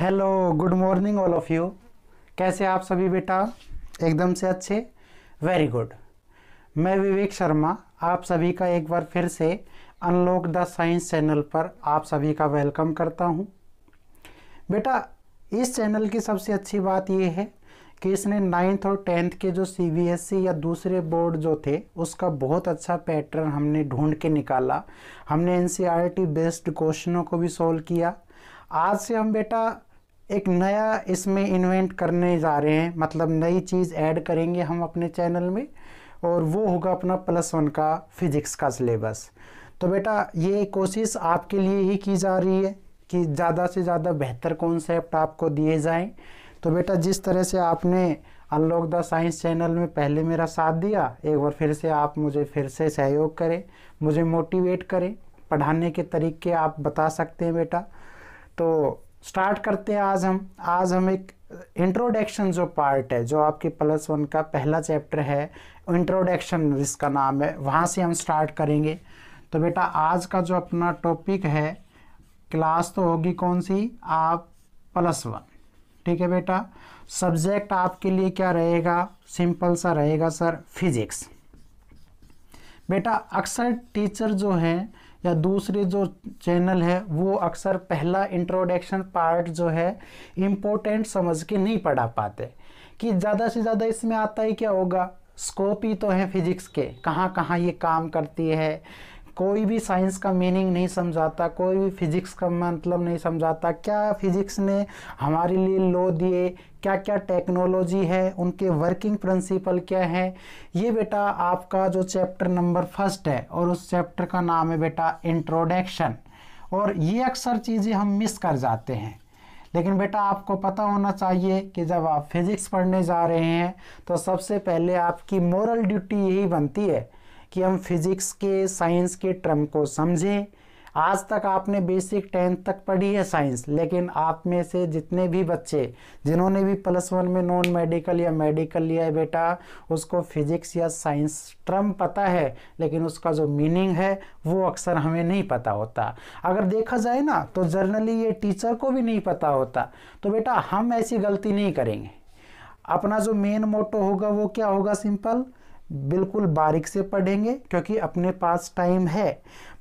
Hello good morning all of you कैसे आप सभी बेटा एकदम से अच्छे वेरी गुड मैं विवेक शर्मा आप सभी का एक बार फिर से अनलॉक द साइंस चैनल पर आप सभी का वेलकम करता हूं। बेटा इस चैनल की सबसे अच्छी बात यह है कि इसने नाइन्थ और टेंथ के जो सी e या दूसरे बोर्ड जो थे उसका बहुत अच्छा पैटर्न हमने ढूंढ के निकाला हमने एन बेस्ड क्वेश्चनों को भी सॉल्व किया आज से हम बेटा एक नया इसमें इन्वेंट करने जा रहे हैं मतलब नई चीज़ ऐड करेंगे हम अपने चैनल में और वो होगा अपना प्लस वन का फिज़िक्स का सिलेबस तो बेटा ये कोशिश आपके लिए ही की जा रही है कि ज़्यादा से ज़्यादा बेहतर कॉन्सेप्ट आपको दिए जाएं तो बेटा जिस तरह से आपने अनलॉक द साइंस चैनल में पहले मेरा साथ दिया एक बार फिर से आप मुझे फिर से सहयोग करें मुझे मोटिवेट करें पढ़ाने के तरीके आप बता सकते हैं बेटा तो स्टार्ट करते हैं आज हम आज हम एक इंट्रोडक्शन जो पार्ट है जो आपके प्लस वन का पहला चैप्टर है इंट्रोडक्शन जिसका नाम है वहाँ से हम स्टार्ट करेंगे तो बेटा आज का जो अपना टॉपिक है क्लास तो होगी कौन सी आप प्लस वन ठीक है बेटा सब्जेक्ट आपके लिए क्या रहेगा सिंपल सा रहेगा सर फिजिक्स बेटा अक्सर टीचर जो हैं या दूसरे जो चैनल है वो अक्सर पहला इंट्रोडक्शन पार्ट जो है इम्पोर्टेंट समझ के नहीं पढ़ा पाते कि ज़्यादा से ज़्यादा इसमें आता ही क्या होगा स्कोप ही तो है फिजिक्स के कहाँ कहाँ ये काम करती है कोई भी साइंस का मीनिंग नहीं समझाता कोई भी फिजिक्स का मतलब नहीं समझाता क्या फिजिक्स ने हमारे लिए लो दिए क्या क्या टेक्नोलॉजी है उनके वर्किंग प्रिंसिपल क्या है ये बेटा आपका जो चैप्टर नंबर फर्स्ट है और उस चैप्टर का नाम है बेटा इंट्रोडक्शन और ये अक्सर चीज़ें हम मिस कर जाते हैं लेकिन बेटा आपको पता होना चाहिए कि जब आप फिज़िक्स पढ़ने जा रहे हैं तो सबसे पहले आपकी मॉरल ड्यूटी यही बनती है कि हम फिज़िक्स के साइंस के ट्रम को समझें आज तक आपने बेसिक टेंथ तक पढ़ी है साइंस लेकिन आप में से जितने भी बच्चे जिन्होंने भी प्लस वन में नॉन मेडिकल या मेडिकल लिया है बेटा उसको फिजिक्स या साइंस ट्रम पता है लेकिन उसका जो मीनिंग है वो अक्सर हमें नहीं पता होता अगर देखा जाए ना तो जर्नली ये टीचर को भी नहीं पता होता तो बेटा हम ऐसी गलती नहीं करेंगे अपना जो मेन मोटो होगा वो क्या होगा सिंपल बिल्कुल बारीक से पढ़ेंगे क्योंकि अपने पास टाइम है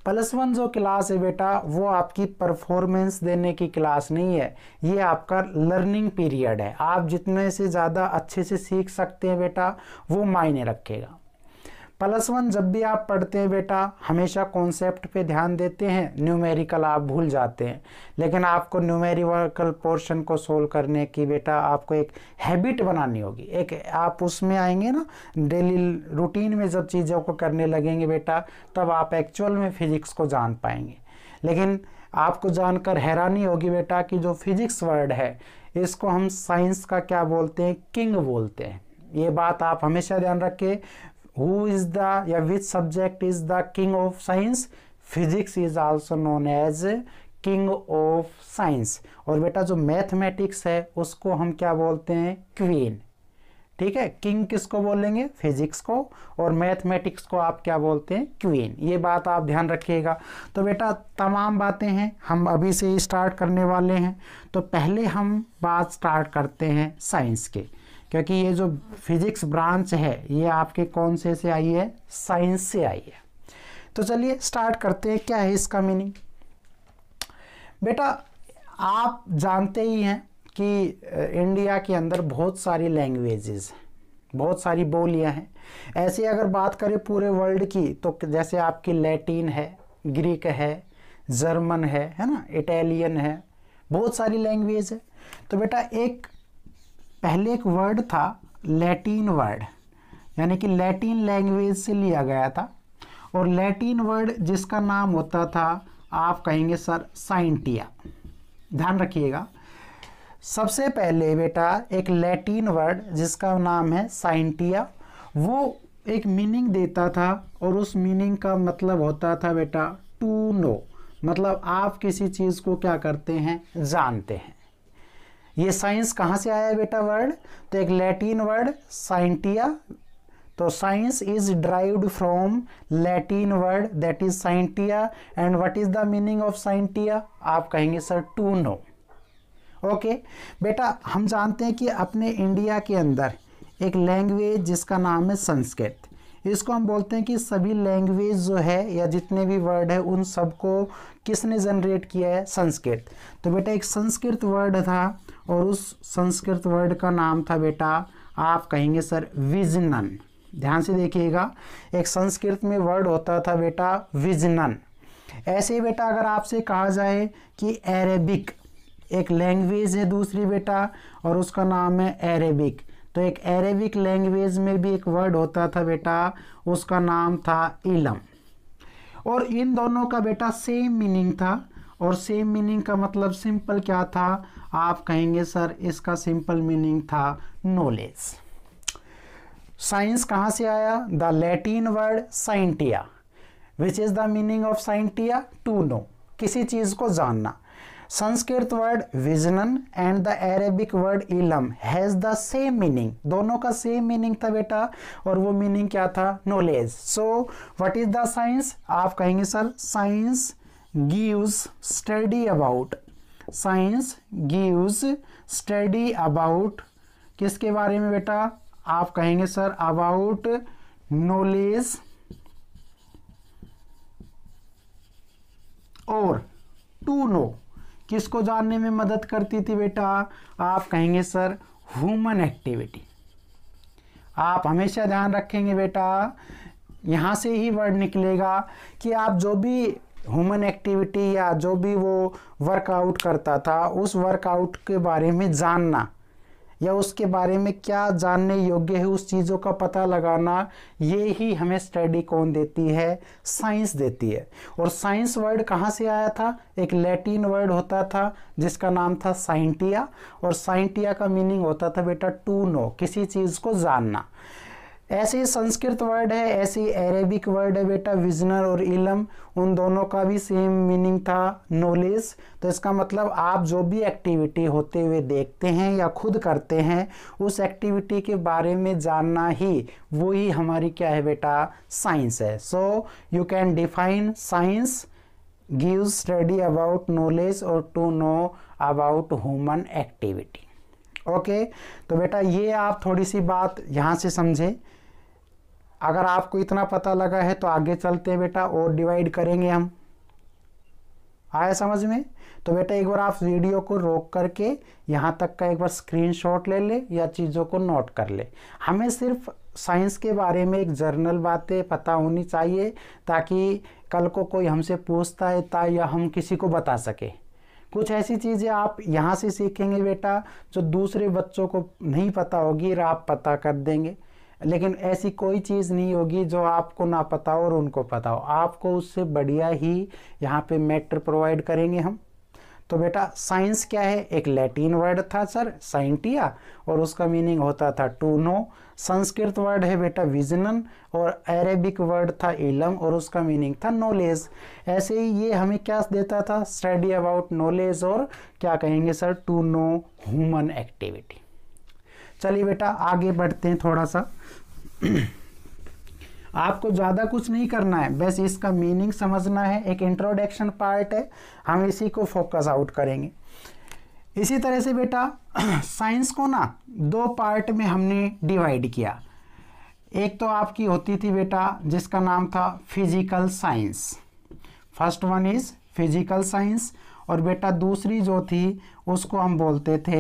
प्लस वन जो क्लास है बेटा वो आपकी परफॉर्मेंस देने की क्लास नहीं है ये आपका लर्निंग पीरियड है आप जितने से ज़्यादा अच्छे से सीख सकते हैं बेटा वो मायने रखेगा प्लस वन जब भी आप पढ़ते हैं बेटा हमेशा कॉन्सेप्ट पे ध्यान देते हैं न्यूमेरिकल आप भूल जाते हैं लेकिन आपको न्यूमेरिकल पोर्शन को सोल्व करने की बेटा आपको एक हैबिट बनानी होगी एक आप उसमें आएंगे ना डेली रूटीन में जब चीज़ों को करने लगेंगे बेटा तब आप एक्चुअल में फिजिक्स को जान पाएंगे लेकिन आपको जानकर हैरानी होगी बेटा कि जो फिजिक्स वर्ड है इसको हम साइंस का क्या बोलते हैं किंग बोलते हैं ये बात आप हमेशा ध्यान रखें who is the yeah, which subject is the king of science physics is also known as king of science और बेटा जो मैथमेटिक्स है उसको हम क्या बोलते हैं क्वीन ठीक है किंग किसको बोलेंगे फिजिक्स को और मैथमेटिक्स को आप क्या बोलते हैं क्वीन ये बात आप ध्यान रखिएगा तो बेटा तमाम बातें हैं हम अभी से स्टार्ट करने वाले हैं तो पहले हम बात स्टार्ट करते हैं साइंस के क्योंकि ये जो फिजिक्स ब्रांच है ये आपके कौन से से आई है साइंस से आई है तो चलिए स्टार्ट करते हैं क्या है इसका मीनिंग बेटा आप जानते ही हैं कि इंडिया के अंदर बहुत सारी लैंग्वेजेस हैं बहुत सारी बोलियां हैं ऐसे अगर बात करें पूरे वर्ल्ड की तो जैसे आपकी लैटिन है ग्रीक है जर्मन है है ना इटालियन है बहुत सारी लैंग्वेज है तो बेटा एक पहले एक वर्ड था लैटिन वर्ड यानी कि लैटिन लैंग्वेज से लिया गया था और लैटिन वर्ड जिसका नाम होता था आप कहेंगे सर साइंटिया ध्यान रखिएगा सबसे पहले बेटा एक लैटिन वर्ड जिसका नाम है साइंटिया वो एक मीनिंग देता था और उस मीनिंग का मतलब होता था बेटा टू नो मतलब आप किसी चीज़ को क्या करते हैं जानते हैं ये साइंस कहाँ से आया बेटा वर्ड तो एक लैटिन वर्ड साइंटिया तो science is derived from Latin word that is scientia and what is the meaning of scientia आप कहेंगे सर टू नो ओके बेटा हम जानते हैं कि अपने इंडिया के अंदर एक लैंग्वेज जिसका नाम है संस्कृत इसको हम बोलते हैं कि सभी लैंग्वेज जो है या जितने भी वर्ड है उन सबको किसने जनरेट किया है संस्कृत तो बेटा एक संस्कृत वर्ड था और उस संस्कृत वर्ड का नाम था बेटा आप कहेंगे सर विजनन ध्यान से देखिएगा एक संस्कृत में वर्ड होता था बेटा विजनन ऐसे ही बेटा अगर आपसे कहा जाए कि अरेबिक एक लैंग्वेज है दूसरी बेटा और उसका नाम है अरेबिक तो एक अरेबिक लैंग्वेज में भी एक वर्ड होता था बेटा उसका नाम था इलम और इन दोनों का बेटा सेम मीनिंग था और सेम मीनिंग का मतलब सिंपल क्या था आप कहेंगे सर इसका सिंपल मीनिंग था नॉलेज साइंस कहाँ से आया the Latin word scientia which is the meaning of scientia to know किसी चीज़ को जानना Sanskrit word vijnana and the Arabic word ilm has the same meaning दोनों का सेम मीनिंग था बेटा और वो मीनिंग क्या था knowledge so what is the science आप कहेंगे sir science gives study about science gives study about किसके बारे में बेटा आप कहेंगे सर अबाउट नॉलेज और टू नो किसको जानने में मदद करती थी बेटा आप कहेंगे सर ह्यूमन एक्टिविटी आप हमेशा ध्यान रखेंगे बेटा यहाँ से ही वर्ड निकलेगा कि आप जो भी ह्यूमन एक्टिविटी या जो भी वो वर्कआउट करता था उस वर्कआउट के बारे में जानना या उसके बारे में क्या जानने योग्य है उस चीज़ों का पता लगाना ये ही हमें स्टडी कौन देती है साइंस देती है और साइंस वर्ड कहाँ से आया था एक लैटिन वर्ड होता था जिसका नाम था साइंटिया और साइंटिया का मीनिंग होता था बेटा टू नो किसी चीज़ को जानना ऐसे संस्कृत वर्ड है ऐसे अरेबिक वर्ड है बेटा विजनर और इलम उन दोनों का भी सेम मीनिंग था नॉलेज तो इसका मतलब आप जो भी एक्टिविटी होते हुए देखते हैं या खुद करते हैं उस एक्टिविटी के बारे में जानना ही वो ही हमारी क्या है बेटा साइंस है so you can define science give study about knowledge और to know about human activity okay तो बेटा ये आप थोड़ी सी बात यहाँ से समझें अगर आपको इतना पता लगा है तो आगे चलते हैं बेटा और डिवाइड करेंगे हम आया समझ में तो बेटा एक बार आप वीडियो को रोक करके यहाँ तक का एक बार स्क्रीनशॉट ले ले या चीज़ों को नोट कर ले हमें सिर्फ साइंस के बारे में एक जर्नल बातें पता होनी चाहिए ताकि कल को कोई हमसे पूछता है ता या हम किसी को बता सके कुछ ऐसी चीज़ें आप यहाँ से सीखेंगे बेटा जो दूसरे बच्चों को नहीं पता होगी और आप पता कर देंगे लेकिन ऐसी कोई चीज़ नहीं होगी जो आपको ना पता हो और उनको पता हो आपको उससे बढ़िया ही यहाँ पे मैटर प्रोवाइड करेंगे हम तो बेटा साइंस क्या है एक लैटिन वर्ड था सर साइंटिया और उसका मीनिंग होता था टू नो संस्कृत वर्ड है बेटा विजनन और अरेबिक वर्ड था इलम और उसका मीनिंग था नॉलेज ऐसे ही ये हमें क्या देता था स्टडी अबाउट नॉलेज और क्या कहेंगे sir to know human activity चलिए बेटा आगे बढ़ते हैं थोड़ा सा आपको ज़्यादा कुछ नहीं करना है बस इसका मीनिंग समझना है एक इंट्रोडक्शन पार्ट है हम इसी को फोकस आउट करेंगे इसी तरह से बेटा साइंस को ना दो पार्ट में हमने डिवाइड किया एक तो आपकी होती थी बेटा जिसका नाम था physical science first one is physical science और बेटा दूसरी जो थी उसको हम बोलते थे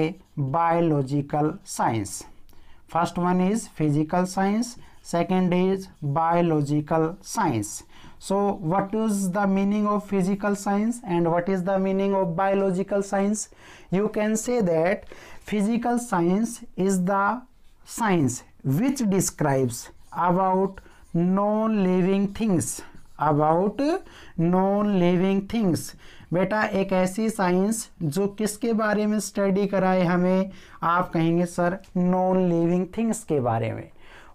biological science first one is physical science second is biological science so what is the meaning of physical science and what is the meaning of biological science you can say that physical science is the science which describes about non living things about non living things बेटा एक ऐसी science जो किसके बारे में study कराए हमें आप कहेंगे सर नॉन लिविंग थिंग्स के बारे में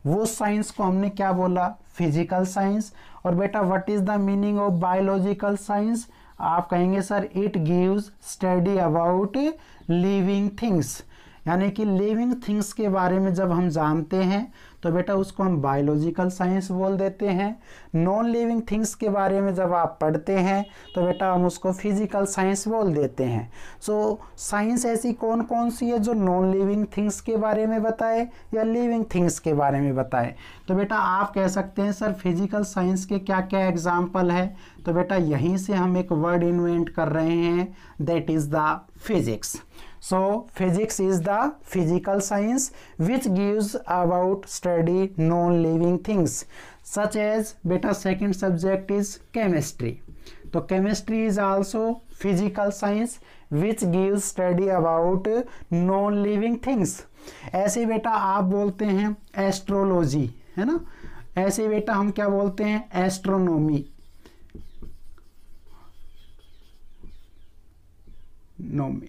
वो साइंस को हमने क्या बोला फिजिकल साइंस और बेटा what is the meaning of biological science आप कहेंगे sir it gives study about living things यानी कि लिविंग थिंग्स के बारे में जब हम जानते हैं तो बेटा उसको हम बायोलॉजिकल साइंस बोल देते हैं नॉन लिविंग थिंग्स के बारे में जब आप पढ़ते हैं तो बेटा हम उसको फिजिकल साइंस बोल देते हैं सो साइंस ऐसी कौन कौन सी है जो नॉन लिविंग थिंग्स के बारे में बताए या लिविंग थिंग्स के बारे में बताए तो बेटा आप कह सकते हैं सर फिजिकल साइंस के क्या क्या एग्जाम्पल है तो बेटा यहीं से हम एक वर्ड इन्वेंट कर रहे हैं that is the physics so physics is the physical science which gives about study non living things such as beta second subject is chemistry so chemistry is also physical science which gives study about non living things ऐसे बेटा आप बोलते हैं astrology है ना ऐसे बेटा हम क्या बोलते हैं एस्ट्रोनॉमी नोमी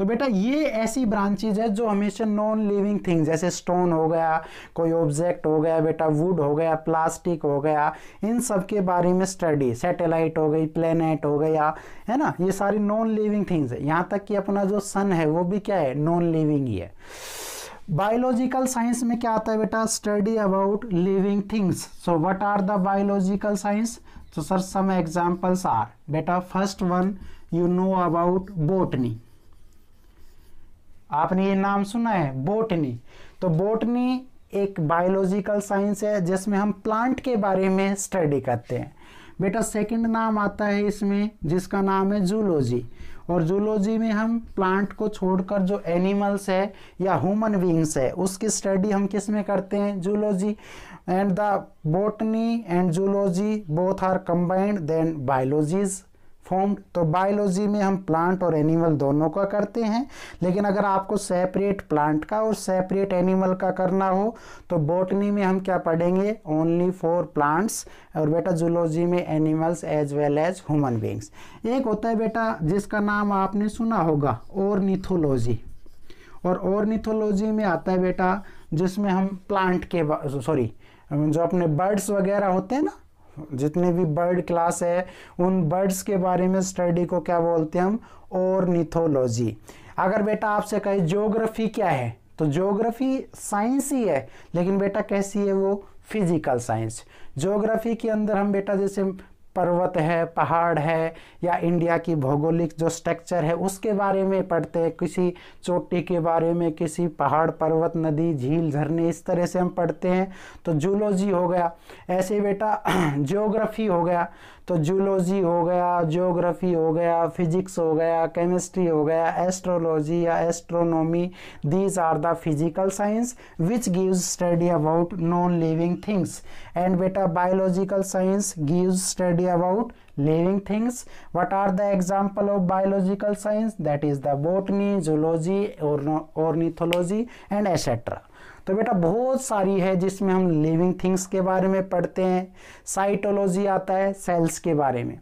तो बेटा ये ऐसी ब्रांचेज है जो हमेशा नॉन लिविंग थिंग्स जैसे स्टोन हो गया कोई ऑब्जेक्ट हो गया बेटा वुड हो गया प्लास्टिक हो गया इन सब के बारे में स्टडी सैटेलाइट हो गई प्लेनेट हो गया है ना ये सारी नॉन लिविंग थिंग्स है यहाँ तक कि अपना जो सन है वो भी क्या है नॉन लिविंग ही है बायोलॉजिकल साइंस में क्या आता है बेटा study about living things so what are the biological science तो सर सम एग्जाम्पल्स आर बेटा first one you know about botany आपने ये नाम सुना है बोटनी तो बोटनी एक बायोलॉजिकल साइंस है जिसमें हम प्लांट के बारे में स्टडी करते हैं बेटा सेकंड नाम आता है इसमें जिसका नाम है जूलॉजी और जूलॉजी में हम प्लांट को छोड़कर जो एनिमल्स है या ह्यूमन बींग्स है उसकी स्टडी हम किस में करते हैं zoology and the botany and zoology both are combined then biologies formed तो बायोलॉजी में हम प्लांट और एनिमल दोनों का करते हैं लेकिन अगर आपको सेपरेट प्लांट का और सेपरेट एनिमल का करना हो तो बॉटनी में हम क्या पढ़ेंगे ओनली फॉर प्लांट्स और बेटा जूलॉजी में animals as well as human beings एक होता है बेटा जिसका नाम आपने सुना होगा ओर्निथोलॉजी और ओरनीथोलॉजी में आता है बेटा जिसमें हम प्लांट के सॉरी जो अपने बर्ड्स वगैरह होते हैं ना जितने भी बर्ड क्लास है उन बर्ड्स के बारे में स्टडी को क्या बोलते हैं हम और निथोलॉजी अगर बेटा आपसे कहे ज्योग्राफी क्या है तो ज्योग्राफी साइंस ही है लेकिन बेटा कैसी है वो फिजिकल साइंस ज्योग्राफी के अंदर हम बेटा जैसे पर्वत है पहाड़ है या इंडिया की भौगोलिक जो स्ट्रक्चर है उसके बारे में पढ़ते हैं किसी चोटी के बारे में किसी पहाड़ पर्वत नदी झील झरने इस तरह से हम पढ़ते हैं तो जूलॉजी हो गया ऐसे बेटा जियोग्राफी हो गया तो जूलॉजी हो गया जोग्राफ़ी हो गया फिजिक्स हो गया केमिस्ट्री हो गया एस्ट्रोलॉजी या astronomy these are the physical science which gives study about non living things and बेटा biological science gives study about living things what are the example of biological science that is the botany zoology orn and etcetera तो बेटा बहुत सारी है जिसमें हम living things के बारे में पढ़ते हैं साइटोलॉजी आता है सेल्स के बारे में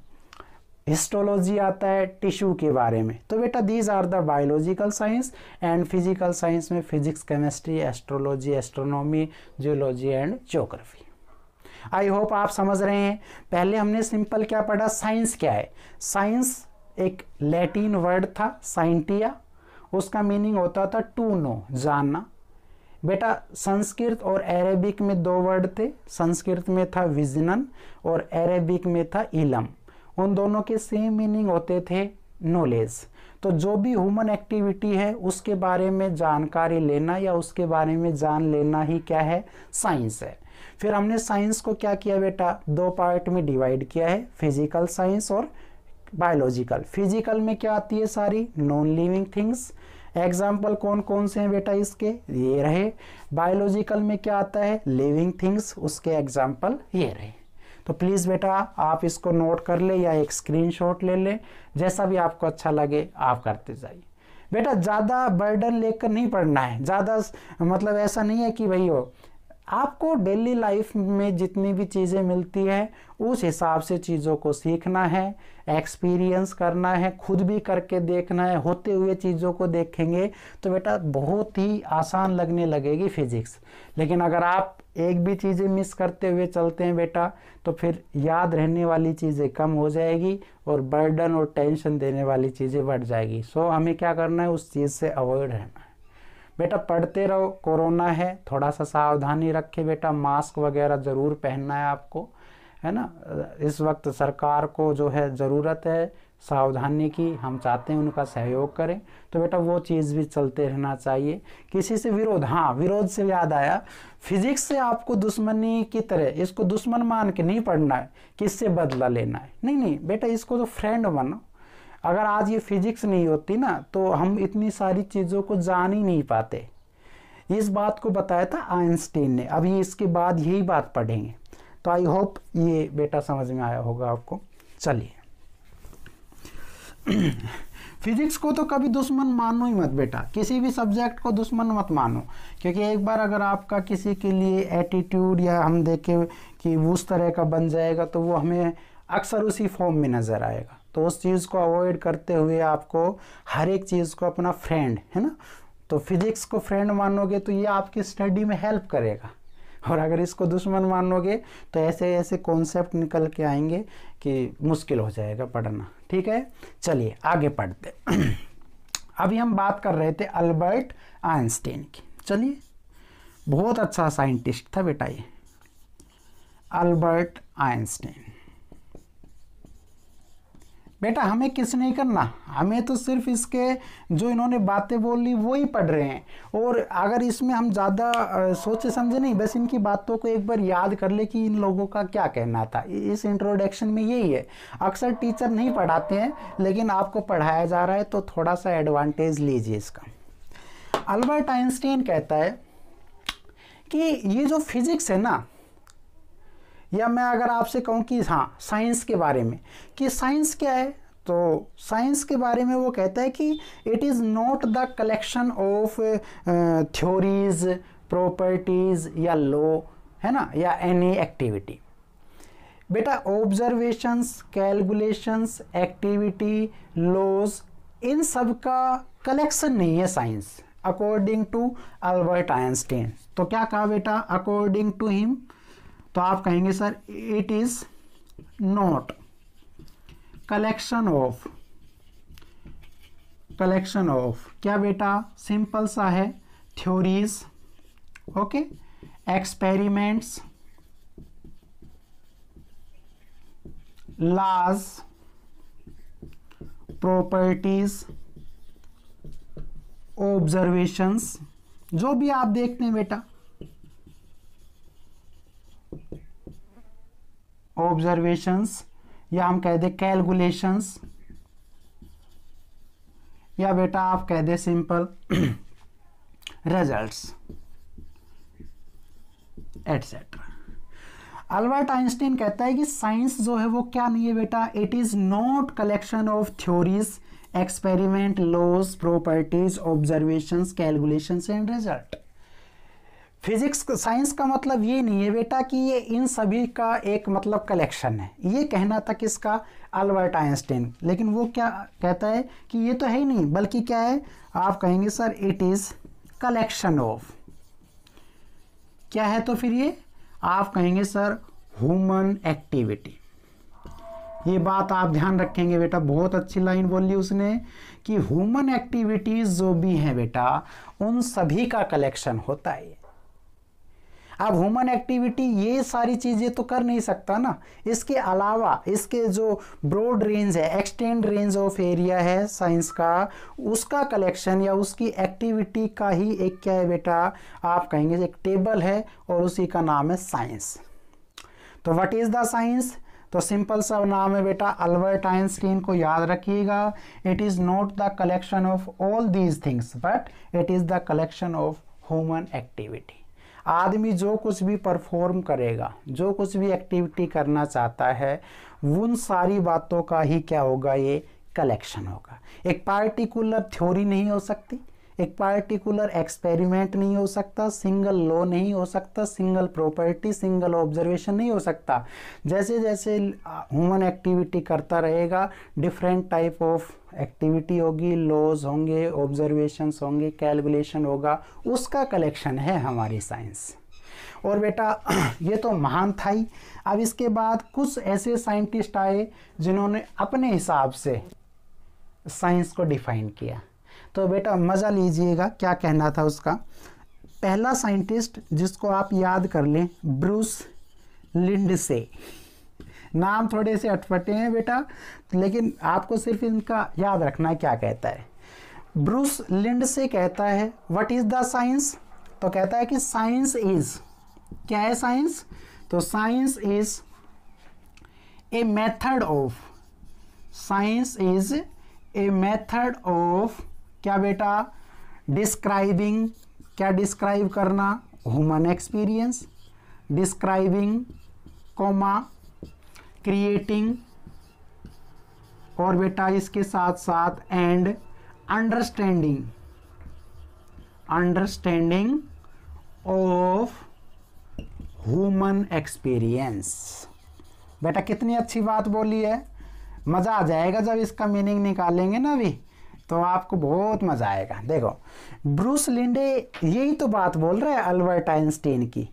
हिस्टोलॉजी आता है टिश्यू के बारे में तो बेटा these are the biological science and physical science में physics chemistry astrology astronomy geology and geography I hope आप समझ रहे हैं पहले हमने सिंपल क्या पढ़ा साइंस क्या है साइंस एक लैटिन वर्ड था साइंटिया उसका मीनिंग होता था टू नो जानना बेटा संस्कृत और अरेबिक में दो वर्ड थे संस्कृत में था विजनन और अरेबिक में था इलम उन दोनों के सेम मीनिंग होते थे नॉलेज तो जो भी ह्यूमन एक्टिविटी है उसके बारे में जानकारी लेना या उसके बारे में जान लेना ही क्या है साइंस है फिर हमने साइंस को क्या किया बेटा दो पार्ट में डिवाइड किया है फिजिकल साइंस और बायोलॉजिकल फिजिकल में क्या आती है सारी नॉन लिविंग थिंग्स एग्जाम्पल कौन कौन से हैं बेटा इसके ये रहे बायोलॉजिकल में क्या आता है लिविंग थिंग्स उसके एग्जाम्पल ये रहे तो प्लीज़ बेटा आप इसको नोट कर ले या एक स्क्रीनशॉट ले लें जैसा भी आपको अच्छा लगे आप करते जाइए बेटा ज़्यादा बर्डन लेकर नहीं पढ़ना है ज़्यादा मतलब ऐसा नहीं है कि भाई आपको डेली लाइफ में जितनी भी चीज़ें मिलती है उस हिसाब से चीज़ों को सीखना है एक्सपीरियंस करना है खुद भी करके देखना है होते हुए चीज़ों को देखेंगे तो बेटा बहुत ही आसान लगने लगेगी फिजिक्स लेकिन अगर आप एक भी चीज़ें मिस करते हुए चलते हैं बेटा तो फिर याद रहने वाली चीज़ें कम हो जाएगी और बर्डन और टेंशन देने वाली चीज़ें बढ़ जाएगी सो हमें क्या करना है उस चीज़ से अवॉइड रहना है बेटा पढ़ते रहो कोरोना है थोड़ा सा सावधानी रखे बेटा मास्क वगैरह ज़रूर पहनना है आपको है ना इस वक्त सरकार को जो है ज़रूरत है सावधानी की हम चाहते हैं उनका सहयोग करें तो बेटा वो चीज़ भी चलते रहना चाहिए किसी से विरोध हाँ विरोध से याद आया फिजिक्स से आपको दुश्मनी की तरह इसको दुश्मन मान के नहीं पढ़ना है किससे बदला लेना है नहीं नहीं बेटा इसको तो फ्रेंड बनो अगर आज ये फिजिक्स नहीं होती ना तो हम इतनी सारी चीज़ों को जान ही नहीं पाते इस बात को बताया था आइंस्टीन ने अभी इसके बाद यही बात पढ़ेंगे तो आई होप ये बेटा समझ में आया होगा आपको चलिए फिजिक्स को तो कभी दुश्मन मानो ही मत बेटा किसी भी सब्जेक्ट को दुश्मन मत मानो क्योंकि एक बार अगर आपका किसी के लिए एटीट्यूड या हम देखें कि उस तरह का बन जाएगा तो वो हमें अक्सर उसी फॉर्म में नज़र आएगा तो उस चीज़ को अवॉइड करते हुए आपको हर एक चीज़ को अपना फ्रेंड है ना तो फिजिक्स को फ्रेंड मानोगे तो ये आपकी स्टडी में हेल्प करेगा और अगर इसको दुश्मन मानोगे तो ऐसे ऐसे कॉन्सेप्ट निकल के आएंगे कि मुश्किल हो जाएगा पढ़ना ठीक है चलिए आगे पढ़ते अभी हम बात कर रहे थे अल्बर्ट आइंस्टीन की चलिए बहुत अच्छा साइंटिस्ट था बेटा ये अल्बर्ट आइंस्टीन बेटा हमें किस नहीं करना हमें तो सिर्फ इसके जो इन्होंने बातें बोली वो ही पढ़ रहे हैं और अगर इसमें हम ज़्यादा सोचे समझे नहीं बस इनकी बातों को एक बार याद कर ले कि इन लोगों का क्या कहना था इस इंट्रोडक्शन में यही है अक्सर टीचर नहीं पढ़ाते हैं लेकिन आपको पढ़ाया जा रहा है तो थोड़ा सा एडवांटेज लीजिए इसका अल्बर्ट आइंस्टीन कहता है कि ये जो फिज़िक्स है ना या मैं अगर आपसे कहूँ कि हाँ साइंस के बारे में कि साइंस क्या है तो साइंस के बारे में वो कहता है कि it is not the collection of theories properties या लॉ है ना या एनी एक्टिविटी बेटा ऑब्जर्वेशंस कैलकुलेशंस एक्टिविटी लॉज इन सब का कलेक्शन नहीं है science according to Albert Einstein तो क्या कहा बेटा अकॉर्डिंग टू हिम तो आप कहेंगे sir it is not collection of collection of क्या बेटा सिंपल सा है theories okay experiments laws properties observations जो भी आप देखते हैं बेटा ऑब्जर्वेशंस या हम कह दें कैलकुलेशंस या बेटा आप कह दें simple results etcetera Albert Einstein कहता है कि साइंस जो है वो क्या नहीं है बेटा it is not collection of theories experiment laws properties observations calculations and result physics science का मतलब ये नहीं है बेटा कि ये इन सभी का एक मतलब कलेक्शन है ये कहना था किसका अल्बर्ट आइंस्टीन लेकिन वो क्या कहता है कि ये तो है ही नहीं बल्कि क्या है आप कहेंगे sir it is collection of क्या है तो फिर ये आप कहेंगे सर ह्यूमन एक्टिविटी ये बात आप ध्यान रखेंगे बेटा बहुत अच्छी लाइन बोल ली उसने कि ह्यूमन एक्टिविटीज़ जो भी हैं बेटा उन सभी का कलेक्शन होता है अब ह्यूमन एक्टिविटी ये सारी चीज़ें तो कर नहीं सकता ना इसके अलावा इसके जो ब्रॉड रेंज है एक्सटेंड रेंज ऑफ एरिया है साइंस का उसका कलेक्शन या उसकी एक्टिविटी का ही एक क्या है बेटा आप कहेंगे एक टेबल है और उसी का नाम है साइंस तो व्हाट इज़ द साइंस तो सिंपल सा नाम है बेटा अल्बर्ट आइंस्टीन को याद रखिएगा it is not the collection of all these things but it is the collection of human activity आदमी जो कुछ भी परफॉर्म करेगा जो कुछ भी एक्टिविटी करना चाहता है उन सारी बातों का ही क्या होगा ये कलेक्शन होगा एक पार्टिकुलर थ्योरी नहीं हो सकती एक पार्टिकुलर एक्सपेरिमेंट नहीं हो सकता सिंगल लॉ नहीं हो सकता सिंगल प्रॉपर्टी सिंगल ऑब्जर्वेशन नहीं हो सकता जैसे जैसे ह्यूमन एक्टिविटी करता रहेगा डिफरेंट टाइप ऑफ एक्टिविटी होगी लॉज होंगे ऑब्जर्वेशंस होंगे कैलकुलेशन होगा उसका कलेक्शन है हमारी साइंस और बेटा ये तो महान था ही अब इसके बाद कुछ ऐसे साइंटिस्ट आए जिन्होंने अपने हिसाब से साइंस को डिफाइन किया तो बेटा मज़ा लीजिएगा क्या कहना था उसका पहला साइंटिस्ट जिसको आप याद कर लें ब्रूस लिंडसे नाम थोड़े से अटपटे हैं बेटा लेकिन आपको सिर्फ इनका याद रखना क्या कहता है ब्रूस लिंड से कहता है व्हाट इज़ द साइंस तो कहता है कि साइंस इज क्या है साइंस तो science is a method of science is a method of क्या बेटा डिस्क्राइबिंग क्या डिस्क्राइब करना human experience describing comma creating और बेटा इसके साथ साथ and understanding understanding of human experience बेटा कितनी अच्छी बात बोली है मज़ा आ जाएगा जब इसका मीनिंग निकालेंगे ना अभी तो आपको बहुत मज़ा आएगा देखो ब्रूस लिंडे यही तो बात बोल रहा है अल्बर्ट आइंस्टीन की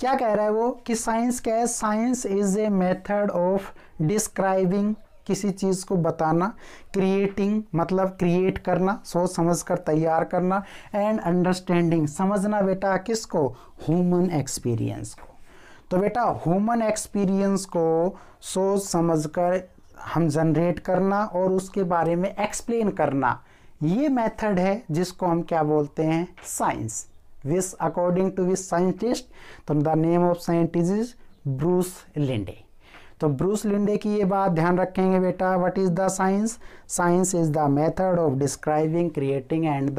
क्या कह रहा है वो कि साइंस क्या है science is a method of describing किसी चीज़ को बताना क्रिएटिंग मतलब क्रिएट करना सोच समझ कर तैयार करना एंड अंडरस्टैंडिंग समझना बेटा किसको ह्यूमन एक्सपीरियंस को तो बेटा ह्यूमन एक्सपीरियंस को सोच समझ कर हम जनरेट करना और उसके बारे में एक्सप्लेन करना ये मेथड है जिसको हम क्या बोलते हैं साइंस विस according to विस scientist तो the name of scientist is Bruce Linde तो ब्रूस लिंडे की ये बात ध्यान रखेंगे बेटा what is the science science is the method of describing creating and the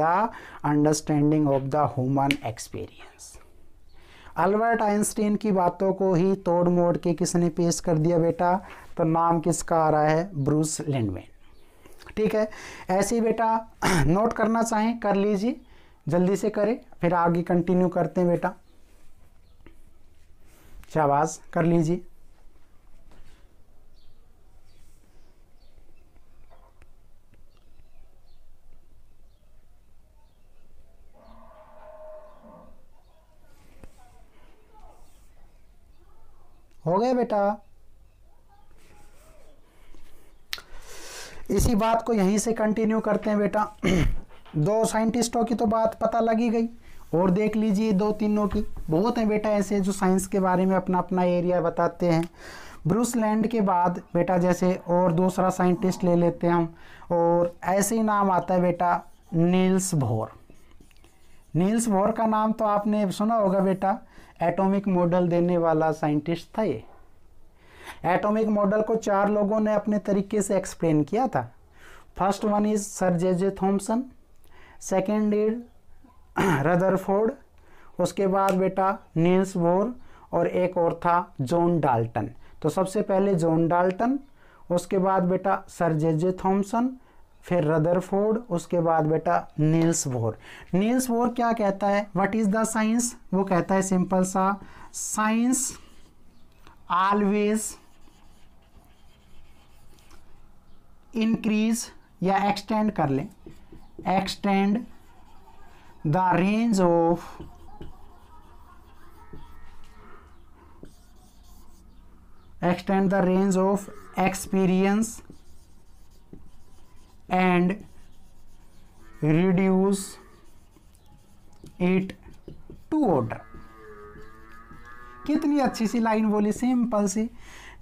understanding of the human experience Albert Einstein की बातों को ही तोड़ मोड़ के किसने पेश कर दिया बेटा तो नाम किसका आ रहा है ब्रूस लिंडमैन ठीक है ऐसे ही बेटा नोट करना चाहें कर लीजिए जल्दी से करें फिर आगे कंटिन्यू करते हैं बेटा शाबाश कर लीजिए हो गया बेटा इसी बात को यहीं से कंटिन्यू करते हैं बेटा दो साइंटिस्टों की तो बात पता लगी गई और देख लीजिए दो तीनों की बहुत हैं बेटा ऐसे जो साइंस के बारे में अपना अपना एरिया बताते हैं ब्रूस लैंड के बाद बेटा जैसे और दूसरा साइंटिस्ट ले लेते हैं हम और ऐसे ही नाम आता है बेटा नील्स भोर नील्स भोर का नाम तो आपने सुना होगा बेटा एटॉमिक मॉडल देने वाला साइंटिस्ट था ये एटॉमिक मॉडल को चार लोगों ने अपने तरीके से एक्सप्लेन किया था first one is sir J J Thomson second is Rutherford उसके बाद बेटा नील्स बोर और एक और था जॉन डाल्टन तो सबसे पहले जॉन डाल्टन उसके बाद बेटा सर जे जे थॉम्सन फिर रदरफोर्ड उसके बाद बेटा नील्स वोर नील्स वोर क्या कहता है व्हाट इज़ द साइंस वो कहता है सिंपल सा साइंस ऑलवेज इंक्रीज या एक्सटेंड कर लें extend the range of extend the range of experience and reduce it to order कितनी अच्छी सी लाइन बोली सिंपल सी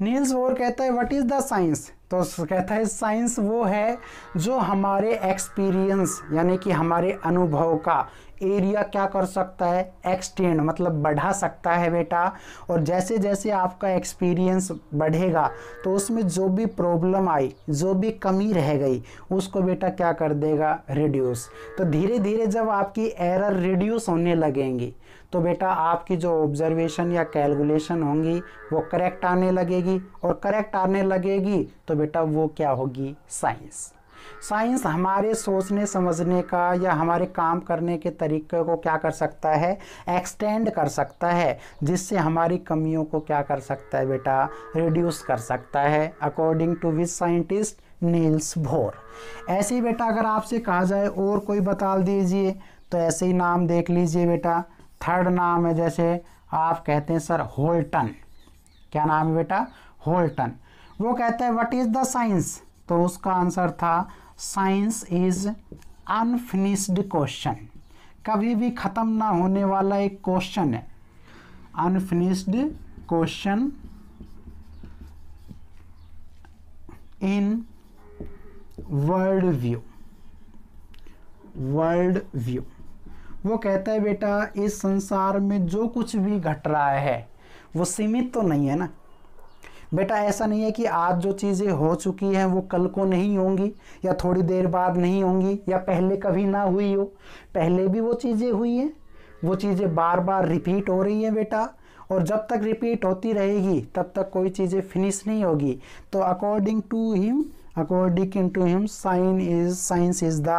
नील्स और कहता है व्हाट इज द साइंस तो कहता है साइंस वो है जो हमारे एक्सपीरियंस यानी कि हमारे अनुभव का एरिया क्या कर सकता है एक्सटेंड मतलब बढ़ा सकता है बेटा और जैसे जैसे आपका एक्सपीरियंस बढ़ेगा तो उसमें जो भी प्रॉब्लम आई जो भी कमी रह गई उसको बेटा क्या कर देगा रिड्यूस तो धीरे धीरे जब आपकी एरर रिड्यूस होने लगेंगी तो बेटा आपकी जो ऑब्जर्वेशन या कैलकुलेशन होंगी वो करेक्ट आने लगेगी और करेक्ट आने लगेगी तो बेटा वो क्या होगी साइंस साइंस हमारे सोचने समझने का या हमारे काम करने के तरीके को क्या कर सकता है एक्सटेंड कर सकता है जिससे हमारी कमियों को क्या कर सकता है बेटा रिड्यूस कर सकता है according to which scientist Niels Bohr ऐसे ही बेटा अगर आपसे कहा जाए और कोई बता दीजिए तो ऐसे ही नाम देख लीजिए बेटा थर्ड नाम है जैसे आप कहते हैं सर होल्टन क्या नाम है बेटा होल्टन वो कहते हैं व्हाट इज़ द साइंस तो उसका आंसर था साइंस इज अनफिनिश्ड क्वेश्चन कभी भी ख़त्म ना होने वाला एक क्वेश्चन है unfinished question in world view world view वो कहता है बेटा इस संसार में जो कुछ भी घट रहा है वो सीमित तो नहीं है ना बेटा ऐसा नहीं है कि आज जो चीज़ें हो चुकी हैं वो कल को नहीं होंगी या थोड़ी देर बाद नहीं होंगी या पहले कभी ना हुई हो पहले भी वो चीज़ें हुई हैं वो चीज़ें बार बार रिपीट हो रही हैं बेटा और जब तक रिपीट होती रहेगी तब तक कोई चीज़ें फिनिश नहीं होगी तो according to him according to him sign is science is the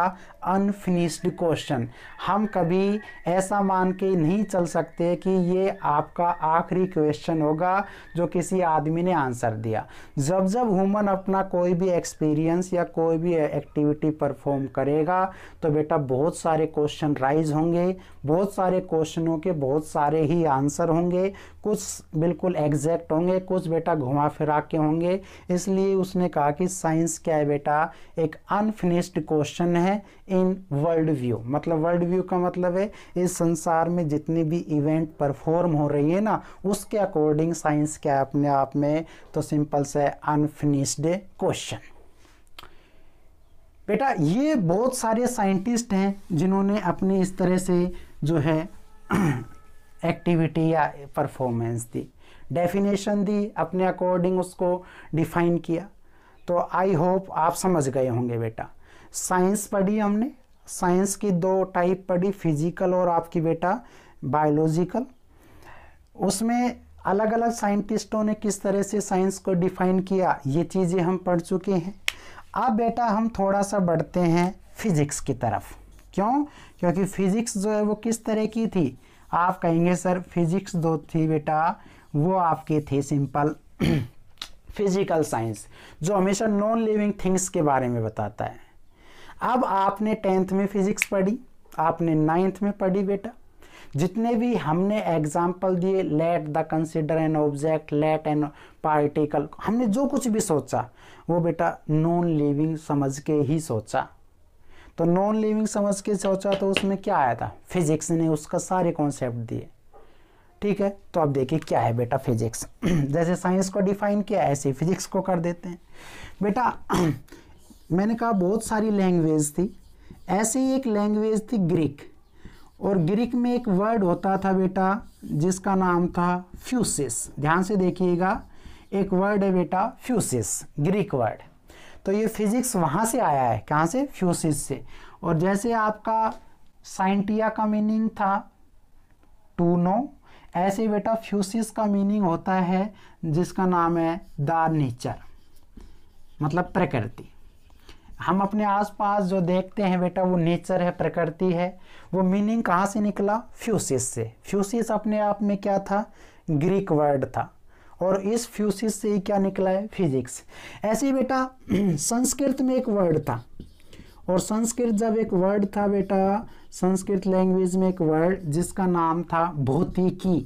unfinished question हम कभी ऐसा मान के नहीं चल सकते कि ये आपका आखिरी क्वेश्चन होगा जो किसी आदमी ने आंसर दिया जब जब हुमन अपना कोई भी एक्सपीरियंस या कोई भी एक्टिविटी परफॉर्म करेगा तो बेटा बहुत सारे क्वेश्चन राइज होंगे बहुत सारे क्वेश्चनों के बहुत सारे ही आंसर होंगे कुछ बिल्कुल एग्जैक्ट होंगे कुछ बेटा घुमा फिरा के होंगे इसलिए उसने कहा कि साइंस क्या है बेटा एक अनफिनिश्ड क्वेश्चन है इन वर्ल्ड व्यू मतलब वर्ल्ड व्यू का मतलब है इस संसार में जितने भी इवेंट परफॉर्म हो रही है ना उसके अकॉर्डिंग साइंस के अपने आप में तो सिंपल से अनफिनिश्ड क्वेश्चन बेटा ये बहुत सारे साइंटिस्ट हैं जिन्होंने अपने इस तरह से जो है एक्टिविटी या परफॉर्मेंस दी डेफिनेशन दी अपने अकॉर्डिंग उसको डिफाइन किया तो आई होप आप समझ गए होंगे बेटा साइंस पढ़ी हमने साइंस की दो टाइप पढ़ी फिजिकल और आपकी बेटा बायोलॉजिकल उसमें अलग अलग साइंटिस्टों ने किस तरह से साइंस को डिफाइन किया ये चीज़ें हम पढ़ चुके हैं अब बेटा हम थोड़ा सा बढ़ते हैं फिज़िक्स की तरफ क्यों क्योंकि फिज़िक्स जो है वो किस तरह की थी आप कहेंगे सर फिज़िक्स जो थी बेटा वो आपकी थी सिंपल फिज़िकल साइंस जो हमेशा नॉन लिविंग थिंग्स के बारे में बताता है अब आपने टेंथ में फिजिक्स पढ़ी आपने नाइन्थ में पढ़ी बेटा जितने भी हमने एग्जाम्पल दिए let the consider an object let an particle हमने जो कुछ भी सोचा वो बेटा नॉन लिविंग समझ के ही सोचा तो नॉन लिविंग समझ के सोचा तो उसमें क्या आया था फिजिक्स ने उसका सारे कॉन्सेप्ट दिए ठीक है तो अब देखिए क्या है बेटा फिजिक्स जैसे साइंस को डिफाइन किया ऐसे फिजिक्स को कर देते हैं बेटा मैंने कहा बहुत सारी लैंग्वेज थी ऐसे ही एक लैंग्वेज थी ग्रीक और ग्रीक में एक वर्ड होता था बेटा जिसका नाम था फ्यूसिस ध्यान से देखिएगा एक वर्ड है बेटा फ्यूसिस ग्रीक वर्ड तो ये फिजिक्स वहाँ से आया है कहाँ से फ्यूसिस से और जैसे आपका साइंटिया का मीनिंग था टू नो ऐसे बेटा फ्यूसिस का मीनिंग होता है जिसका नाम है द नेचर मतलब प्रकृति हम अपने आसपास जो देखते हैं बेटा वो नेचर है प्रकृति है वो मीनिंग कहाँ से निकला फ्यूसिस से फ्यूसिस अपने आप में क्या था ग्रीक वर्ड था और इस फ्यूसिस से ही क्या निकला है फिजिक्स ऐसे ही बेटा संस्कृत में एक वर्ड था और संस्कृत जब एक वर्ड था बेटा संस्कृत लैंग्वेज में एक वर्ड जिसका नाम था भौतिकी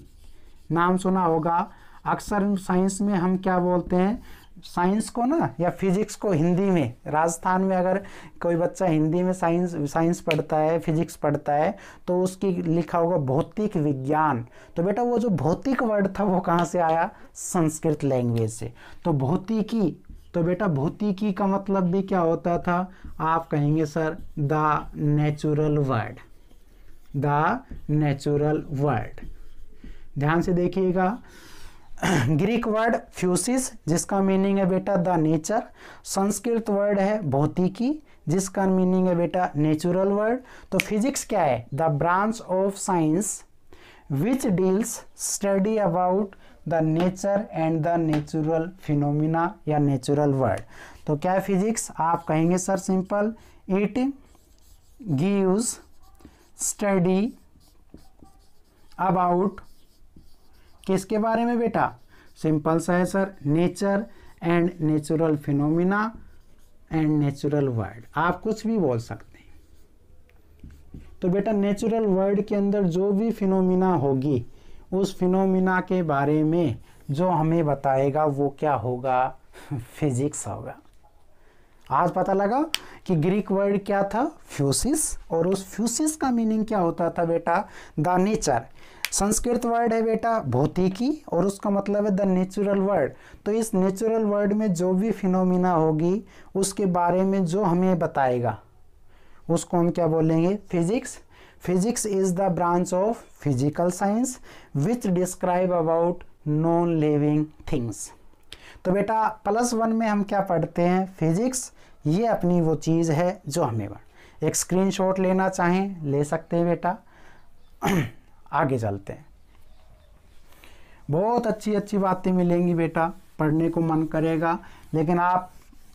नाम सुना होगा अक्सर साइंस में हम क्या बोलते हैं साइंस को ना या फिजिक्स को हिंदी में राजस्थान में अगर कोई बच्चा हिंदी में साइंस साइंस पढ़ता है फिजिक्स पढ़ता है तो उसकी लिखा होगा भौतिक विज्ञान तो बेटा वो जो भौतिक वर्ड था वो कहाँ से आया संस्कृत लैंग्वेज से तो भौतिकी तो बेटा भौतिकी का मतलब भी क्या होता था आप कहेंगे sir the natural world the natural world ध्यान से देखिएगा ग्रीक वर्ड फ्यूसिस जिसका मीनिंग है बेटा द नेचर संस्कृत वर्ड है भौतिकी जिसका मीनिंग है बेटा नेचुरल वर्ड तो फिजिक्स क्या है the branch of science which deals study about the nature and the natural phenomena या नेचुरल वर्ड तो क्या है फिजिक्स आप कहेंगे sir simple it gives study about किसके बारे में बेटा सिंपल सा है sir nature and natural phenomena and natural world आप कुछ भी बोल सकते हैं तो बेटा नेचुरल वर्ड के अंदर जो भी फिनोमिना होगी उस फिनोमिना के बारे में जो हमें बताएगा वो क्या होगा फिजिक्स होगा आज पता लगा कि ग्रीक वर्ड क्या था फ्यूसिस और उस फ्यूसिस का मीनिंग क्या होता था बेटा द नेचर संस्कृत वर्ड है बेटा भौतिकी और उसका मतलब है द नेचुरल वर्ड तो इस नेचुरल वर्ड में जो भी फिनोमिना होगी उसके बारे में जो हमें बताएगा उसको हम क्या बोलेंगे physics physics is the branch of physical science which describe about non living things तो बेटा प्लस वन में हम क्या पढ़ते हैं फिजिक्स ये अपनी वो चीज़ है जो हमें एक स्क्रीनशॉट लेना चाहें ले सकते हैं बेटा आगे चलते हैं बहुत अच्छी अच्छी बातें मिलेंगी बेटा पढ़ने को मन करेगा लेकिन आप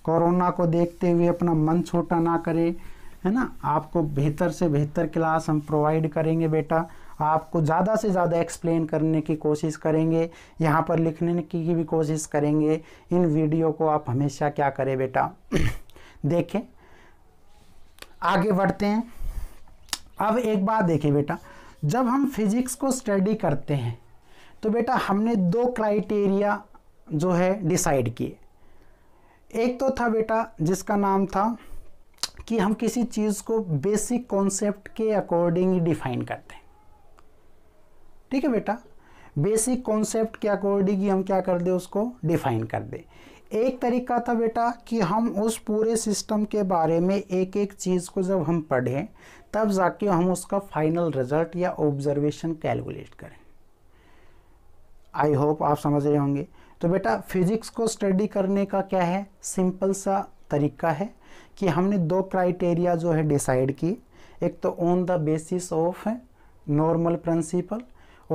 कोरोना को देखते हुए अपना मन छोटा ना करें है ना आपको बेहतर से बेहतर क्लास हम प्रोवाइड करेंगे बेटा आपको ज़्यादा से ज़्यादा एक्सप्लेन करने की कोशिश करेंगे यहाँ पर लिखने की भी कोशिश करेंगे इन वीडियो को आप हमेशा क्या करें बेटा देखें आगे बढ़ते हैं अब एक बात देखें बेटा जब हम फिज़िक्स को स्टडी करते हैं तो बेटा हमने दो क्राइटेरिया जो है डिसाइड किए एक तो था बेटा जिसका नाम था कि हम किसी चीज़ को बेसिक कॉन्सेप्ट के अकॉर्डिंग ही डिफाइन करते हैं ठीक है बेटा बेसिक कॉन्सेप्ट के अकॉर्डिंग ही हम क्या कर दें उसको डिफाइन कर दें एक तरीका था बेटा कि हम उस पूरे सिस्टम के बारे में एक एक चीज़ को जब हम पढ़ें तब जाके हम उसका फाइनल रिजल्ट या ऑब्जर्वेशन कैलकुलेट करें आई होप आप समझ रहे होंगे तो बेटा फिजिक्स को स्टडी करने का क्या है सिंपल सा तरीका है कि हमने दो क्राइटेरिया जो है डिसाइड किए एक तो on the basis of normal principle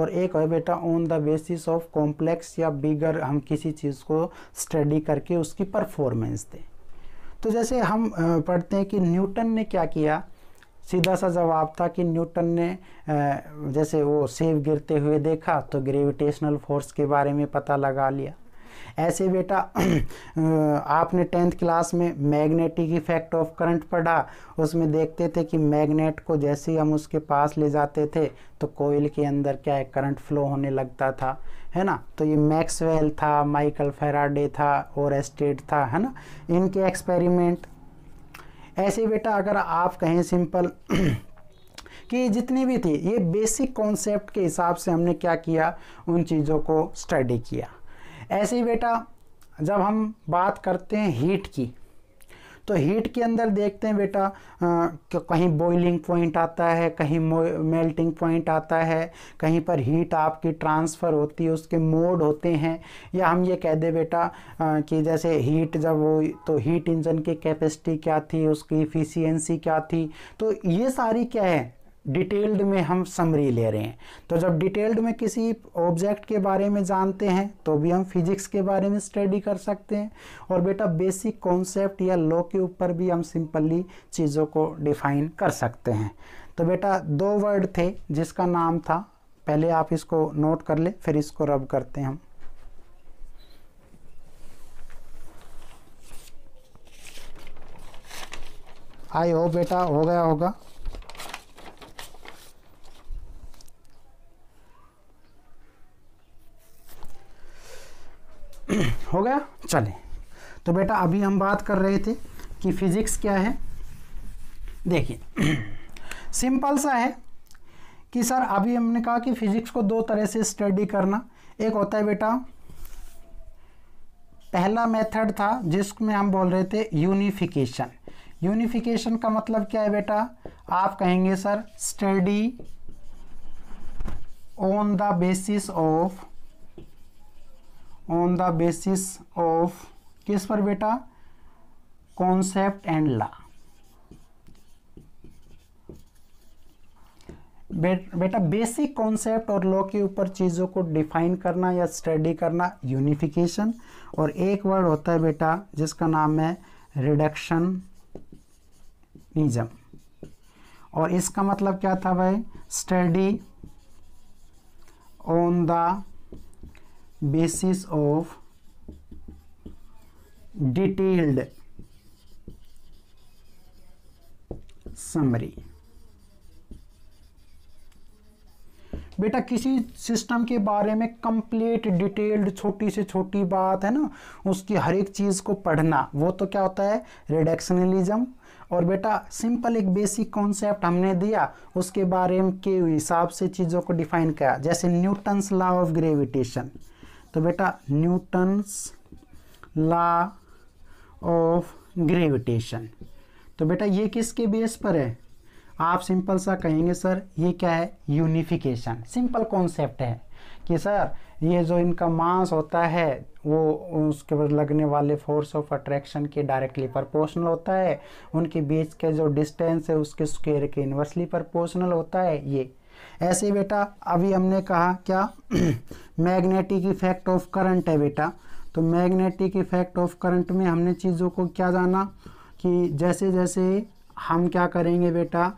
और एक है बेटा on the basis of complex या बिगर हम किसी चीज़ को स्टडी करके उसकी परफॉर्मेंस दें तो जैसे हम पढ़ते हैं कि न्यूटन ने क्या किया सीधा सा जवाब था कि न्यूटन ने जैसे वो सेब गिरते हुए देखा तो ग्रेविटेशनल फोर्स के बारे में पता लगा लिया ऐसे बेटा आपने टेंथ क्लास में मैग्नेटिक इफेक्ट ऑफ करंट पढ़ा उसमें देखते थे कि मैग्नेट को जैसे ही हम उसके पास ले जाते थे तो कोयल के अंदर क्या है करंट फ्लो होने लगता था है ना तो ये मैक्सवेल था माइकल फेराडे था और एस्टेट था है ना इनके एक्सपेरिमेंट ऐसे बेटा अगर आप कहें सिंपल कि जितनी भी थी ये बेसिक कॉन्सेप्ट के हिसाब से हमने क्या किया उन चीज़ों को स्टडी किया ऐसे ही बेटा जब हम बात करते हैं हीट की तो हीट के अंदर देखते हैं बेटा कहीं बॉइलिंग पॉइंट आता है कहीं मेल्टिंग पॉइंट आता है कहीं पर हीट आपकी ट्रांसफ़र होती है उसके मोड होते हैं या हम ये कह दें बेटा आ, कि जैसे हीट जब वो तो हीट इंजन की कैपेसिटी क्या थी उसकी इफ़िशियंसी क्या थी तो ये सारी क्या है डिटेल्ड में हम समरी ले रहे हैं तो जब डिटेल्ड में किसी ऑब्जेक्ट के बारे में जानते हैं तो भी हम फिजिक्स के बारे में स्टडी कर सकते हैं और बेटा बेसिक कॉन्सेप्ट या लॉ के ऊपर भी हम सिंपली चीज़ों को डिफाइन कर सकते हैं तो बेटा दो वर्ड थे जिसका नाम था पहले आप इसको नोट कर ले फिर इसको रब करते हैं हम आई होप बेटा हो गया होगा हो गया चले तो बेटा अभी हम बात कर रहे थे कि फिज़िक्स क्या है देखिए सिंपल सा है कि सर अभी हमने कहा कि फिज़िक्स को दो तरह से स्टडी करना एक होता है बेटा पहला मेथड था जिसमें हम बोल रहे थे यूनिफिकेशन यूनिफिकेशन का मतलब क्या है बेटा आप कहेंगे sir study on the basis of on the basis of किस पर बेटा कॉन्सेप्ट एंड लॉ बेटा बेसिक कॉन्सेप्ट और लॉ के ऊपर चीज़ों को डिफाइन करना या स्टडी करना यूनिफिकेशन और एक वर्ड होता है बेटा जिसका नाम है रिडक्शन निजम और इसका मतलब क्या था भाई study on the basis of detailed summary बेटा किसी सिस्टम के बारे में कंप्लीट डिटेल्ड छोटी से छोटी बात है ना उसकी हर एक चीज़ को पढ़ना वो तो क्या होता है रिडक्शनलिज्म और बेटा सिंपल एक बेसिक कॉन्सेप्ट हमने दिया उसके बारे में के हिसाब से चीज़ों को डिफाइन किया जैसे न्यूटन्स लॉ ऑफ ग्रेविटेशन तो बेटा न्यूटन्स ला ऑफ ग्रेविटेशन तो बेटा ये किसके बेस पर है आप सिंपल सा कहेंगे सर ये क्या है यूनिफिकेशन सिंपल कॉन्सेप्ट है कि सर ये जो इनका मास होता है वो उसके बाद लगने वाले फोर्स ऑफ अट्रैक्शन के डायरेक्टली प्रोपोर्शनल होता है उनके बीच के जो डिस्टेंस है उसके स्क्वायर के इन्वर्सली प्रोपोर्शनल होता है ये ऐसे बेटा अभी हमने कहा क्या मैग्नेटिक इफेक्ट ऑफ करंट है बेटा तो मैग्नेटिक इफेक्ट ऑफ करंट में हमने चीज़ों को क्या जाना कि जैसे जैसे हम क्या करेंगे बेटा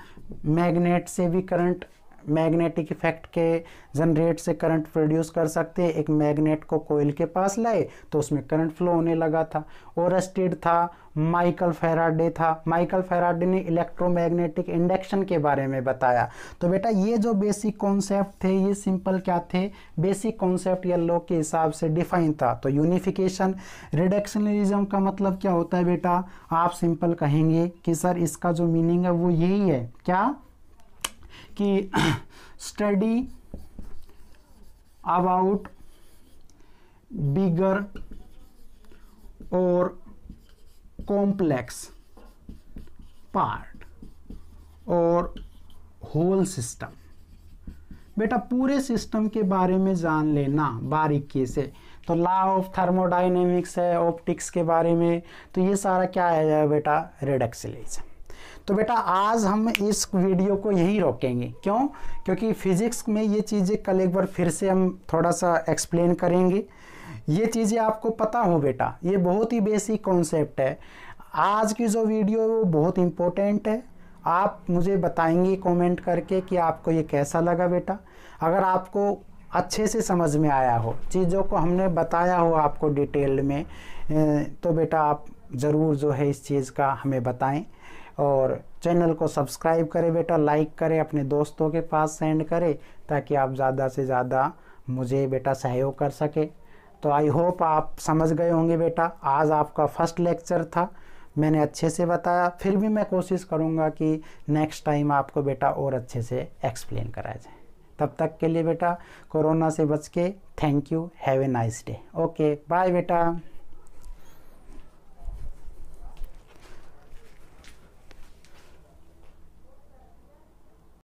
मैग्नेट से भी करंट मैग्नेटिक इफेक्ट के जनरेट से करंट प्रोड्यूस कर सकते एक मैग्नेट को कोयल के पास लाए तो उसमें करंट फ्लो होने लगा था ओरस्टेड था माइकल फेराडे था माइकल फेराडे ने इलेक्ट्रोमैग्नेटिक इंडक्शन के बारे में बताया तो बेटा ये जो बेसिक कॉन्सेप्ट थे ये सिंपल क्या थे बेसिक कॉन्सेप्ट या लॉ के हिसाब से डिफाइन था तो यूनिफिकेशन रिडक्शनलिज्म का मतलब क्या होता है बेटा आप सिंपल कहेंगे कि सर इसका जो मीनिंग है वो यही है क्या कि स्टडी अबाउट बिगर और कॉम्प्लेक्स पार्ट और होल सिस्टम बेटा पूरे सिस्टम के बारे में जान लेना बारीकी से तो लॉ ऑफ थर्मोडाइनेमिक्स है ऑप्टिक्स के बारे में तो ये सारा क्या जाए बेटा रिडक्सिलेशन तो बेटा आज हम इस वीडियो को यहीं रोकेंगे क्यों क्योंकि फिज़िक्स में ये चीज़ें कल एक बार फिर से हम थोड़ा सा एक्सप्लेन करेंगे ये चीज़ें आपको पता हो बेटा ये बहुत ही बेसिक कॉन्सेप्ट है आज की जो वीडियो है वो बहुत इम्पोर्टेंट है आप मुझे बताएंगे कमेंट करके कि आपको ये कैसा लगा बेटा अगर आपको अच्छे से समझ में आया हो चीज़ों को हमने बताया हो आपको डिटेल में तो बेटा आप ज़रूर जो है इस चीज़ का हमें बताएं और चैनल को सब्सक्राइब करें बेटा लाइक करें अपने दोस्तों के पास सेंड करें ताकि आप ज़्यादा से ज़्यादा मुझे बेटा सहयोग कर सके तो आई होप आप समझ गए होंगे बेटा आज आपका फर्स्ट लेक्चर था मैंने अच्छे से बताया फिर भी मैं कोशिश करूँगा कि नेक्स्ट टाइम आपको बेटा और अच्छे से एक्सप्लेन कराया जाए तब तक के लिए बेटा कोरोना से बच के thank you have a nice day okay bye बेटा